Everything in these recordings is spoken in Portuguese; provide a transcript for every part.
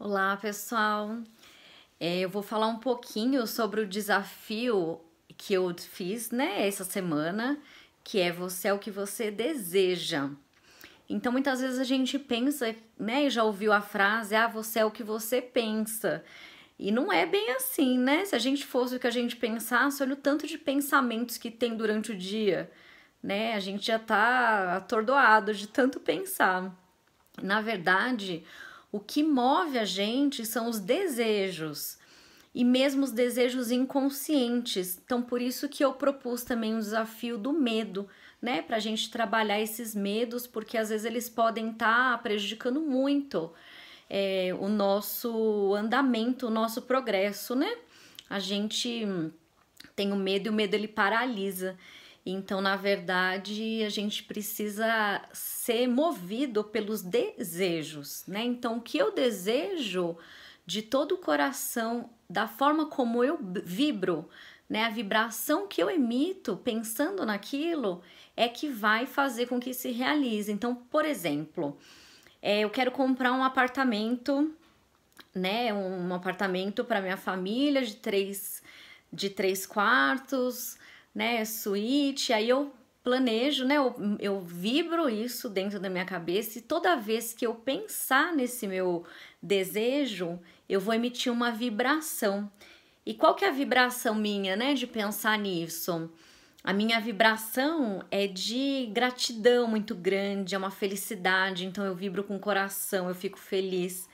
Olá, pessoal. É, eu vou falar um pouquinho sobre o desafio que eu fiz, né, essa semana, que é você é o que você deseja. Então, muitas vezes a gente pensa, né, e já ouviu a frase, ah, você é o que você pensa. E não é bem assim, né? Se a gente fosse o que a gente pensasse, olha o tanto de pensamentos que tem durante o dia, né? A gente já tá atordoado de tanto pensar. Na verdade, o que move a gente são os desejos e mesmo os desejos inconscientes. Então, por isso que eu propus também o um desafio do medo, né? Para a gente trabalhar esses medos, porque às vezes eles podem estar tá prejudicando muito é, o nosso andamento, o nosso progresso, né? A gente tem o medo e o medo ele paralisa. Então, na verdade, a gente precisa ser movido pelos desejos, né? Então, o que eu desejo de todo o coração, da forma como eu vibro, né? A vibração que eu emito pensando naquilo é que vai fazer com que se realize. Então, por exemplo, é, eu quero comprar um apartamento, né? Um apartamento para minha família de três, de três quartos né, suíte, aí eu planejo, né, eu, eu vibro isso dentro da minha cabeça e toda vez que eu pensar nesse meu desejo, eu vou emitir uma vibração. E qual que é a vibração minha, né, de pensar nisso? A minha vibração é de gratidão muito grande, é uma felicidade, então eu vibro com o coração, eu fico feliz.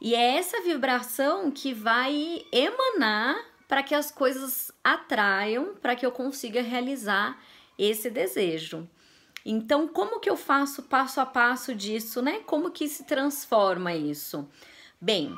E é essa vibração que vai emanar para que as coisas atraiam, para que eu consiga realizar esse desejo. Então, como que eu faço passo a passo disso, né? Como que se transforma isso? Bem,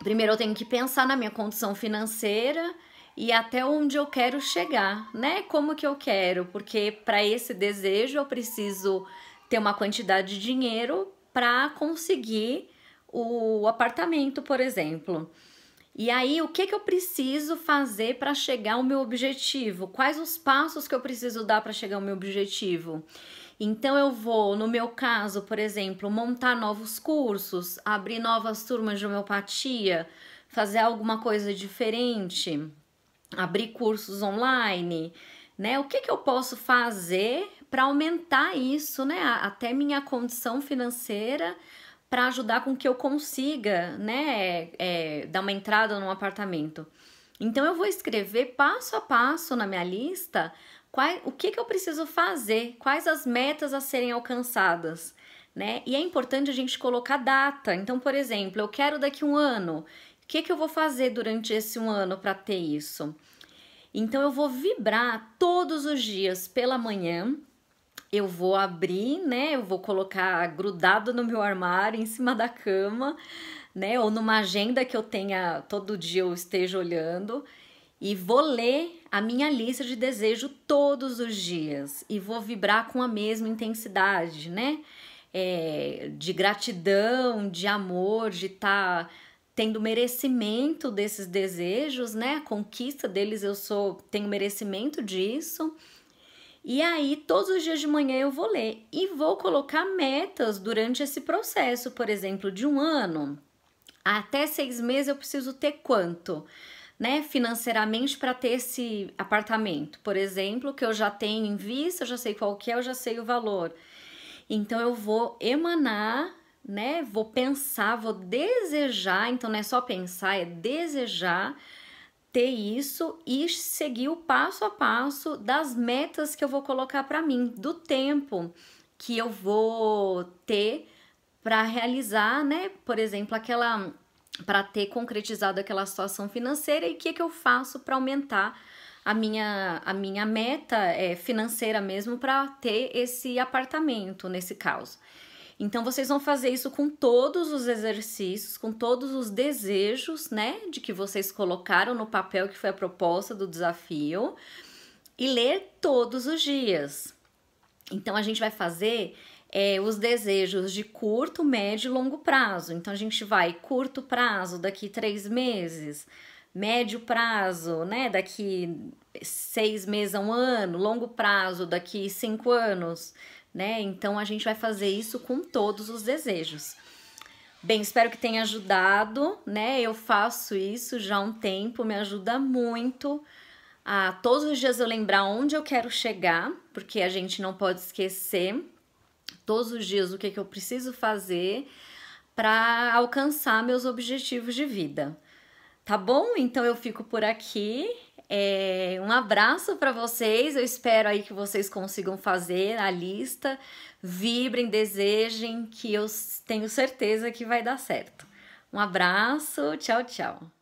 primeiro eu tenho que pensar na minha condição financeira e até onde eu quero chegar, né? Como que eu quero? Porque para esse desejo eu preciso ter uma quantidade de dinheiro para conseguir o apartamento, por exemplo. E aí, o que, que eu preciso fazer para chegar ao meu objetivo? Quais os passos que eu preciso dar para chegar ao meu objetivo? Então, eu vou, no meu caso, por exemplo, montar novos cursos, abrir novas turmas de homeopatia, fazer alguma coisa diferente, abrir cursos online, né? O que, que eu posso fazer para aumentar isso, né? Até minha condição financeira para ajudar com que eu consiga, né, é, dar uma entrada num apartamento. Então eu vou escrever passo a passo na minha lista qual, o que, que eu preciso fazer, quais as metas a serem alcançadas. Né? E é importante a gente colocar data. Então, por exemplo, eu quero daqui um ano. O que, que eu vou fazer durante esse um ano para ter isso? Então, eu vou vibrar todos os dias pela manhã eu vou abrir, né? Eu vou colocar grudado no meu armário, em cima da cama, né? Ou numa agenda que eu tenha todo dia eu esteja olhando e vou ler a minha lista de desejo todos os dias e vou vibrar com a mesma intensidade, né? É, de gratidão, de amor, de estar tá tendo merecimento desses desejos, né? A conquista deles eu sou, tenho merecimento disso. E aí, todos os dias de manhã eu vou ler e vou colocar metas durante esse processo, por exemplo, de um ano até seis meses eu preciso ter quanto, né, financeiramente para ter esse apartamento, por exemplo, que eu já tenho em vista, eu já sei qual que é, eu já sei o valor. Então eu vou emanar, né, vou pensar, vou desejar, então não é só pensar, é desejar ter isso e seguir o passo a passo das metas que eu vou colocar para mim, do tempo que eu vou ter para realizar, né? Por exemplo, aquela para ter concretizado aquela situação financeira e o que, que eu faço para aumentar a minha, a minha meta é, financeira mesmo para ter esse apartamento nesse caso. Então vocês vão fazer isso com todos os exercícios, com todos os desejos, né, de que vocês colocaram no papel que foi a proposta do desafio e ler todos os dias. Então a gente vai fazer é, os desejos de curto, médio e longo prazo. Então a gente vai curto prazo daqui três meses, médio prazo, né? Daqui seis meses a um ano, longo prazo daqui cinco anos né? Então a gente vai fazer isso com todos os desejos. Bem, espero que tenha ajudado, né? Eu faço isso já há um tempo, me ajuda muito a todos os dias eu lembrar onde eu quero chegar, porque a gente não pode esquecer todos os dias o que, é que eu preciso fazer para alcançar meus objetivos de vida. Tá bom? Então eu fico por aqui é, um abraço para vocês. Eu espero aí que vocês consigam fazer a lista. Vibrem, desejem, que eu tenho certeza que vai dar certo. Um abraço, tchau, tchau.